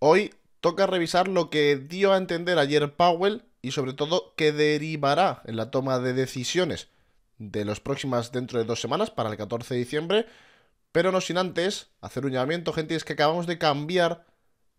Hoy toca revisar lo que dio a entender ayer Powell y sobre todo qué derivará en la toma de decisiones de los próximas dentro de dos semanas, para el 14 de diciembre, pero no sin antes hacer un llamamiento, gente, es que acabamos de cambiar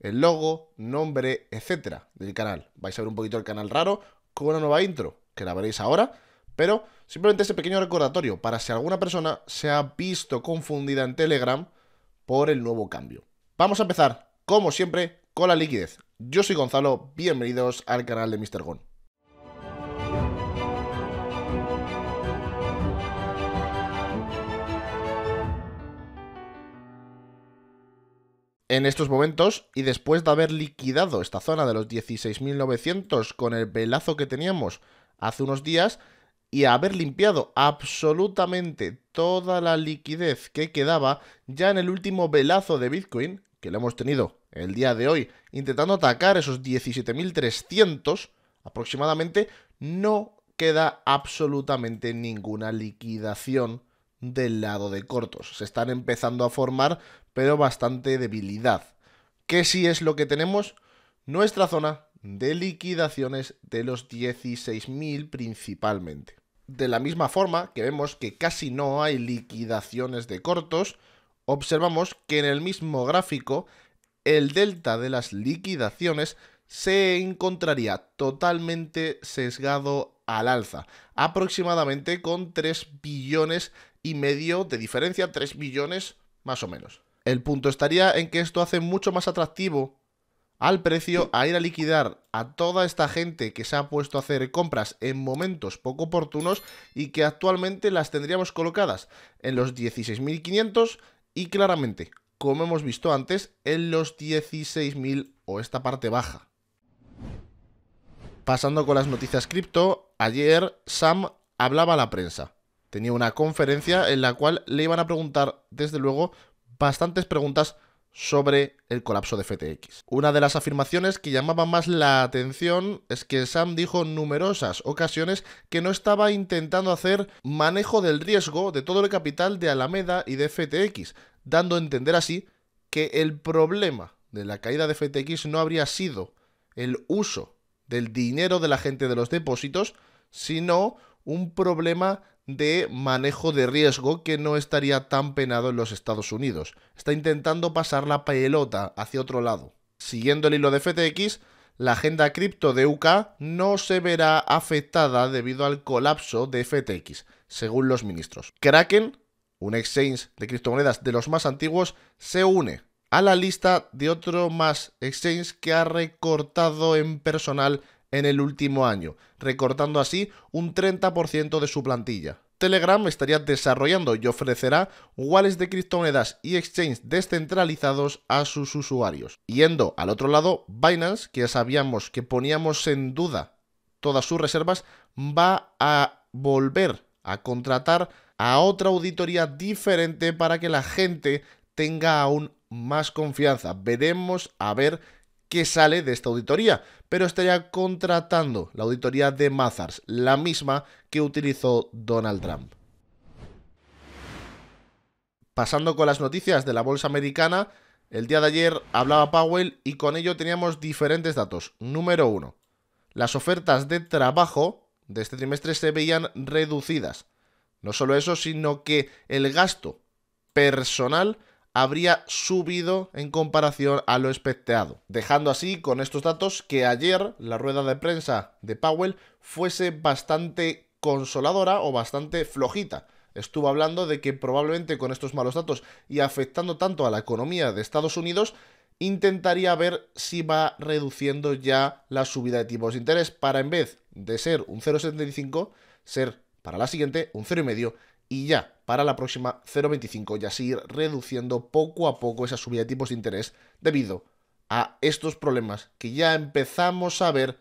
el logo, nombre, etcétera, del canal. Vais a ver un poquito el canal raro con una nueva intro, que la veréis ahora, pero simplemente ese pequeño recordatorio para si alguna persona se ha visto confundida en Telegram por el nuevo cambio. Vamos a empezar como siempre, con la liquidez. Yo soy Gonzalo, bienvenidos al canal de Mr. Gon. En estos momentos, y después de haber liquidado esta zona de los 16.900 con el velazo que teníamos hace unos días, y haber limpiado absolutamente toda la liquidez que quedaba ya en el último velazo de Bitcoin, que lo hemos tenido el día de hoy, intentando atacar esos 17.300 aproximadamente, no queda absolutamente ninguna liquidación del lado de cortos. Se están empezando a formar, pero bastante debilidad. ¿Qué sí es lo que tenemos? Nuestra zona de liquidaciones de los 16.000 principalmente. De la misma forma que vemos que casi no hay liquidaciones de cortos, observamos que en el mismo gráfico el delta de las liquidaciones se encontraría totalmente sesgado al alza, aproximadamente con 3 billones y medio de diferencia, 3 billones más o menos. El punto estaría en que esto hace mucho más atractivo al precio a ir a liquidar a toda esta gente que se ha puesto a hacer compras en momentos poco oportunos y que actualmente las tendríamos colocadas en los 16.500 y claramente, como hemos visto antes, en los 16.000 o esta parte baja. Pasando con las noticias cripto, ayer Sam hablaba a la prensa. Tenía una conferencia en la cual le iban a preguntar, desde luego, bastantes preguntas sobre el colapso de FTX. Una de las afirmaciones que llamaba más la atención es que Sam dijo en numerosas ocasiones que no estaba intentando hacer manejo del riesgo de todo el capital de Alameda y de FTX, dando a entender así que el problema de la caída de FTX no habría sido el uso del dinero de la gente de los depósitos, sino un problema de manejo de riesgo que no estaría tan penado en los Estados Unidos. Está intentando pasar la pelota hacia otro lado. Siguiendo el hilo de FTX, la agenda cripto de UK no se verá afectada debido al colapso de FTX, según los ministros. Kraken, un exchange de criptomonedas de los más antiguos, se une a la lista de otro más exchange que ha recortado en personal en el último año, recortando así un 30% de su plantilla. Telegram estaría desarrollando y ofrecerá wallets de criptomonedas y exchanges descentralizados a sus usuarios. Yendo al otro lado, Binance, que sabíamos que poníamos en duda todas sus reservas, va a volver a contratar a otra auditoría diferente para que la gente tenga aún más confianza. Veremos a ver que sale de esta auditoría, pero estaría contratando la auditoría de Mazars, la misma que utilizó Donald Trump. Pasando con las noticias de la bolsa americana, el día de ayer hablaba Powell y con ello teníamos diferentes datos. Número uno, Las ofertas de trabajo de este trimestre se veían reducidas. No solo eso, sino que el gasto personal habría subido en comparación a lo expecteado, Dejando así con estos datos que ayer la rueda de prensa de Powell fuese bastante consoladora o bastante flojita. Estuvo hablando de que probablemente con estos malos datos y afectando tanto a la economía de Estados Unidos, intentaría ver si va reduciendo ya la subida de tipos de interés para en vez de ser un 0,75, ser para la siguiente un 0,5 y ya para la próxima 0,25 ya seguir reduciendo poco a poco esa subida de tipos de interés debido a estos problemas que ya empezamos a ver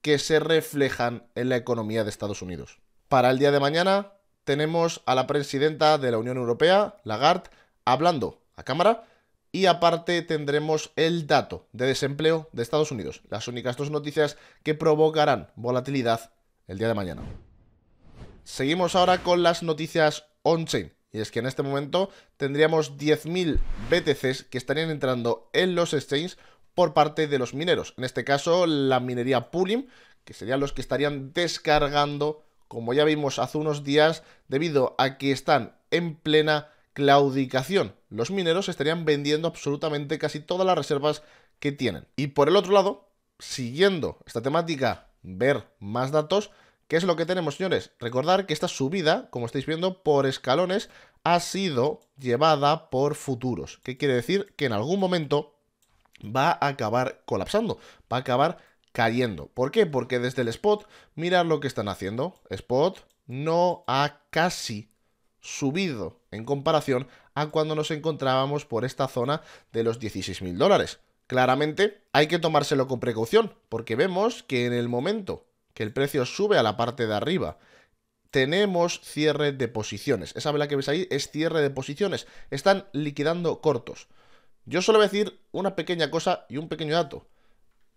que se reflejan en la economía de Estados Unidos. Para el día de mañana tenemos a la presidenta de la Unión Europea, Lagarde, hablando a cámara y aparte tendremos el dato de desempleo de Estados Unidos, las únicas dos noticias que provocarán volatilidad el día de mañana. Seguimos ahora con las noticias on-chain. Y es que en este momento tendríamos 10.000 BTCs que estarían entrando en los exchanges por parte de los mineros. En este caso, la minería Pulling, que serían los que estarían descargando, como ya vimos hace unos días, debido a que están en plena claudicación. Los mineros estarían vendiendo absolutamente casi todas las reservas que tienen. Y por el otro lado, siguiendo esta temática, ver más datos, ¿Qué es lo que tenemos, señores? Recordar que esta subida, como estáis viendo, por escalones ha sido llevada por futuros. ¿Qué quiere decir? Que en algún momento va a acabar colapsando, va a acabar cayendo. ¿Por qué? Porque desde el spot, mirad lo que están haciendo. Spot no ha casi subido en comparación a cuando nos encontrábamos por esta zona de los 16.000 mil dólares. Claramente hay que tomárselo con precaución, porque vemos que en el momento que el precio sube a la parte de arriba. Tenemos cierre de posiciones. Esa vela que ves ahí es cierre de posiciones. Están liquidando cortos. Yo solo voy a decir una pequeña cosa y un pequeño dato.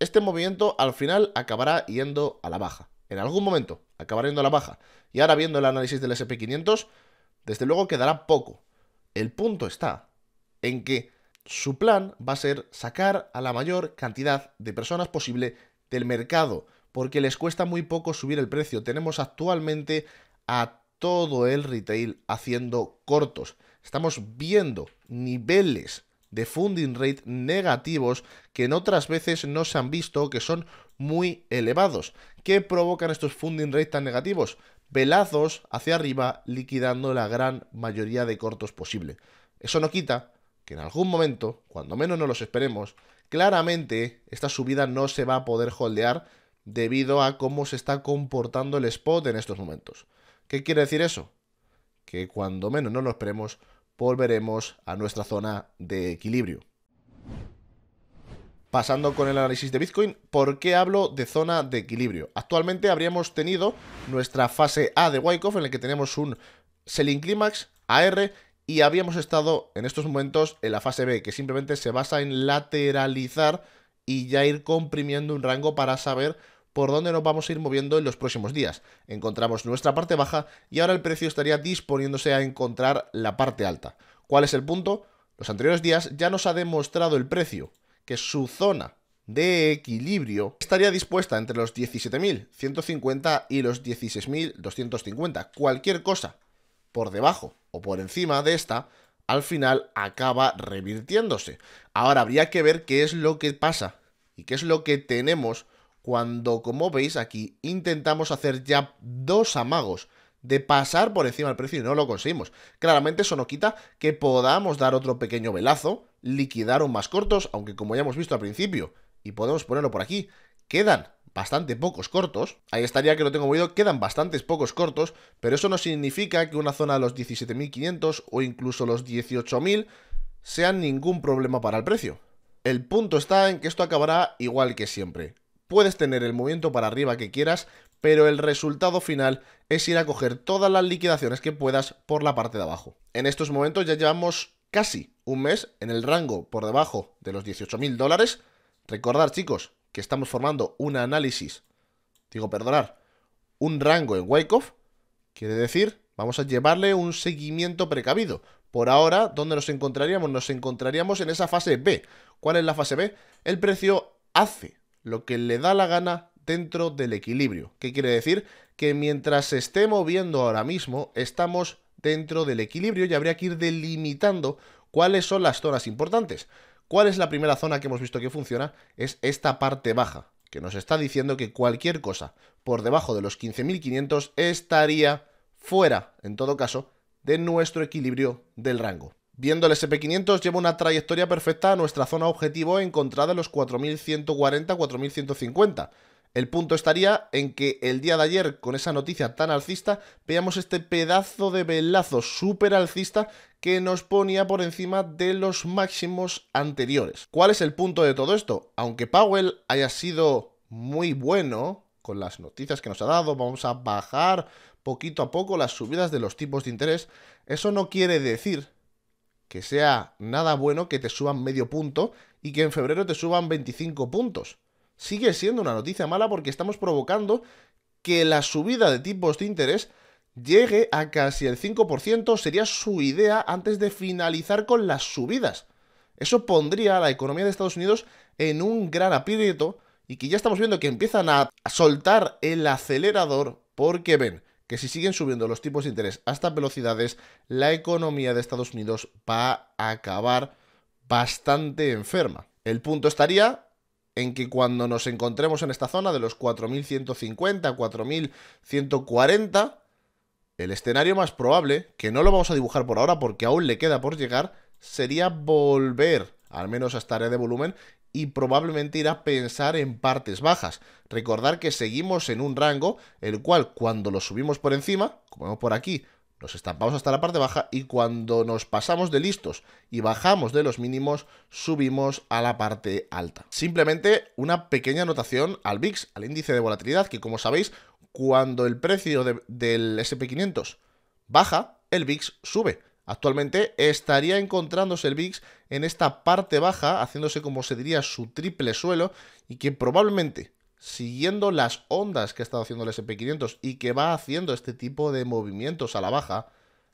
Este movimiento al final acabará yendo a la baja. En algún momento acabará yendo a la baja. Y ahora viendo el análisis del SP500, desde luego quedará poco. El punto está en que su plan va a ser sacar a la mayor cantidad de personas posible del mercado porque les cuesta muy poco subir el precio. Tenemos actualmente a todo el retail haciendo cortos. Estamos viendo niveles de funding rate negativos que en otras veces no se han visto, que son muy elevados. ¿Qué provocan estos funding rate tan negativos? Velazos hacia arriba, liquidando la gran mayoría de cortos posible. Eso no quita que en algún momento, cuando menos no los esperemos, claramente esta subida no se va a poder holdear debido a cómo se está comportando el spot en estos momentos. ¿Qué quiere decir eso? Que cuando menos no lo esperemos, volveremos a nuestra zona de equilibrio. Pasando con el análisis de Bitcoin, ¿por qué hablo de zona de equilibrio? Actualmente habríamos tenido nuestra fase A de Wyckoff en la que tenemos un selling climax AR y habíamos estado en estos momentos en la fase B que simplemente se basa en lateralizar y ya ir comprimiendo un rango para saber por dónde nos vamos a ir moviendo en los próximos días. Encontramos nuestra parte baja y ahora el precio estaría disponiéndose a encontrar la parte alta. ¿Cuál es el punto? Los anteriores días ya nos ha demostrado el precio que su zona de equilibrio estaría dispuesta entre los 17.150 y los 16.250. Cualquier cosa por debajo o por encima de esta, al final acaba revirtiéndose. Ahora habría que ver qué es lo que pasa y qué es lo que tenemos cuando, como veis aquí, intentamos hacer ya dos amagos de pasar por encima del precio y no lo conseguimos. Claramente eso no quita que podamos dar otro pequeño velazo, liquidar un más cortos, aunque como ya hemos visto al principio, y podemos ponerlo por aquí, quedan bastante pocos cortos, ahí estaría que lo tengo movido, quedan bastantes pocos cortos, pero eso no significa que una zona de los 17.500 o incluso los 18.000 sean ningún problema para el precio. El punto está en que esto acabará igual que siempre, Puedes tener el movimiento para arriba que quieras, pero el resultado final es ir a coger todas las liquidaciones que puedas por la parte de abajo. En estos momentos ya llevamos casi un mes en el rango por debajo de los 18.000 dólares. Recordar, chicos, que estamos formando un análisis, digo, perdonar, un rango en Wyckoff, quiere decir, vamos a llevarle un seguimiento precavido. Por ahora, ¿dónde nos encontraríamos? Nos encontraríamos en esa fase B. ¿Cuál es la fase B? El precio hace lo que le da la gana dentro del equilibrio. ¿Qué quiere decir? Que mientras se esté moviendo ahora mismo, estamos dentro del equilibrio y habría que ir delimitando cuáles son las zonas importantes. ¿Cuál es la primera zona que hemos visto que funciona? Es esta parte baja, que nos está diciendo que cualquier cosa por debajo de los 15.500 estaría fuera, en todo caso, de nuestro equilibrio del rango. Viendo el SP500 lleva una trayectoria perfecta a nuestra zona objetivo encontrada en los 4140-4150. El punto estaría en que el día de ayer, con esa noticia tan alcista, veamos este pedazo de velazo súper alcista que nos ponía por encima de los máximos anteriores. ¿Cuál es el punto de todo esto? Aunque Powell haya sido muy bueno con las noticias que nos ha dado, vamos a bajar poquito a poco las subidas de los tipos de interés, eso no quiere decir que sea nada bueno que te suban medio punto y que en febrero te suban 25 puntos. Sigue siendo una noticia mala porque estamos provocando que la subida de tipos de interés llegue a casi el 5%, sería su idea antes de finalizar con las subidas. Eso pondría a la economía de Estados Unidos en un gran aprieto y que ya estamos viendo que empiezan a soltar el acelerador porque ven que si siguen subiendo los tipos de interés a estas velocidades, la economía de Estados Unidos va a acabar bastante enferma. El punto estaría en que cuando nos encontremos en esta zona de los 4.150, 4.140, el escenario más probable, que no lo vamos a dibujar por ahora porque aún le queda por llegar, sería volver al menos hasta área de volumen, y probablemente irá a pensar en partes bajas. Recordar que seguimos en un rango, el cual cuando lo subimos por encima, como vemos por aquí, nos estampamos hasta la parte baja y cuando nos pasamos de listos y bajamos de los mínimos, subimos a la parte alta. Simplemente una pequeña anotación al VIX, al índice de volatilidad, que como sabéis, cuando el precio del SP500 baja, el VIX sube. Actualmente estaría encontrándose el VIX en esta parte baja, haciéndose como se diría su triple suelo y que probablemente siguiendo las ondas que ha estado haciendo el SP500 y que va haciendo este tipo de movimientos a la baja,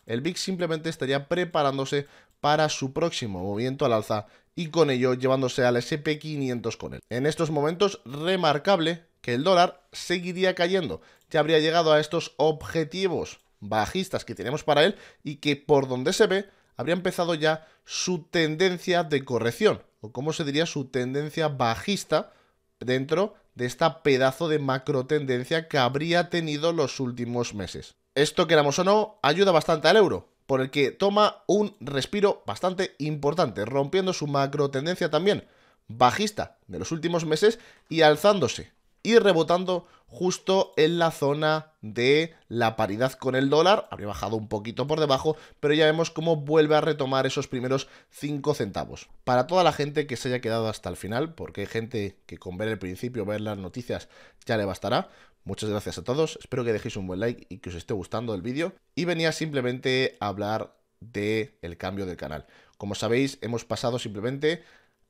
el VIX simplemente estaría preparándose para su próximo movimiento al alza y con ello llevándose al SP500 con él. En estos momentos, remarcable que el dólar seguiría cayendo, ya habría llegado a estos objetivos bajistas que tenemos para él y que por donde se ve habría empezado ya su tendencia de corrección, o como se diría, su tendencia bajista dentro de esta pedazo de macro tendencia que habría tenido los últimos meses. Esto, queramos o no, ayuda bastante al euro, por el que toma un respiro bastante importante, rompiendo su macro tendencia también bajista de los últimos meses y alzándose y rebotando justo en la zona de la paridad con el dólar, habría bajado un poquito por debajo, pero ya vemos cómo vuelve a retomar esos primeros 5 centavos. Para toda la gente que se haya quedado hasta el final, porque hay gente que con ver el principio, ver las noticias, ya le bastará, Muchas gracias a todos, espero que dejéis un buen like y que os esté gustando el vídeo. Y venía simplemente a hablar del el cambio del canal. Como sabéis, hemos pasado simplemente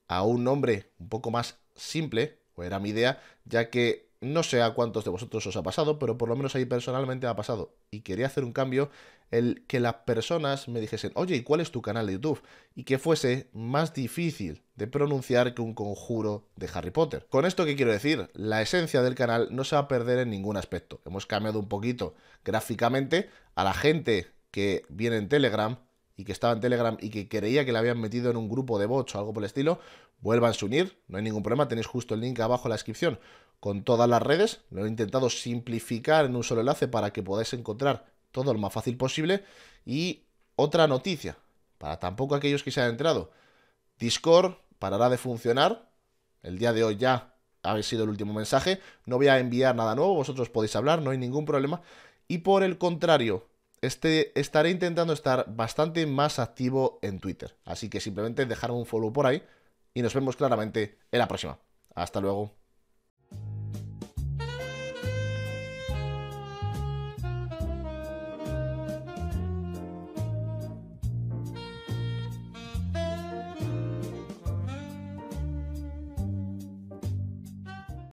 a un nombre un poco más simple, o era mi idea, ya que no sé a cuántos de vosotros os ha pasado, pero por lo menos ahí personalmente me ha pasado. Y quería hacer un cambio, el que las personas me dijesen, oye, ¿y cuál es tu canal de YouTube? Y que fuese más difícil de pronunciar que un conjuro de Harry Potter. Con esto, ¿qué quiero decir? La esencia del canal no se va a perder en ningún aspecto. Hemos cambiado un poquito gráficamente a la gente que viene en Telegram y que estaba en Telegram y que creía que la habían metido en un grupo de bots o algo por el estilo, vuelvan a unir, no hay ningún problema, tenéis justo el link abajo en la descripción con todas las redes, lo he intentado simplificar en un solo enlace para que podáis encontrar todo lo más fácil posible y otra noticia, para tampoco aquellos que se han entrado, Discord parará de funcionar, el día de hoy ya ha sido el último mensaje, no voy a enviar nada nuevo, vosotros podéis hablar, no hay ningún problema, y por el contrario, este, estaré intentando estar bastante más activo en Twitter. Así que simplemente dejarme un follow por ahí y nos vemos claramente en la próxima. Hasta luego.